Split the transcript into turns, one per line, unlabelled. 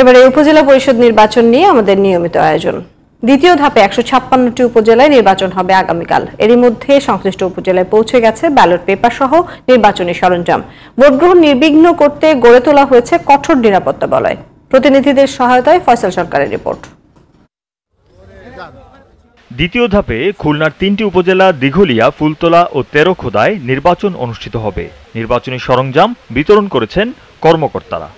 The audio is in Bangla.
এবারে উপজেলা পরিষদ নির্বাচন নিয়ে আমাদের নিয়মিত আয়োজন দ্বিতীয় ধাপে একশো ছাপ্পান্নটি উপজেলায় নির্বাচন হবে আগামীকাল এর মধ্যে সংশ্লিষ্ট উপজেলায় পৌঁছে গেছে ব্যালট পেপার সহ নির্বাচনী সরঞ্জাম ভোটগ্রহণ নির্বিঘ্ন করতে গড়ে তোলা হয়েছে কঠোর নিরাপত্তা বলয় প্রতিনিধিদের সহায়তায় ফয়সাল সরকারের রিপোর্ট
দ্বিতীয় ধাপে খুলনার তিনটি উপজেলা দিঘলিয়া ফুলতলা ও তেরোখোদায় নির্বাচন অনুষ্ঠিত হবে নির্বাচনী সরঞ্জাম বিতরণ করেছেন কর্মকর্তারা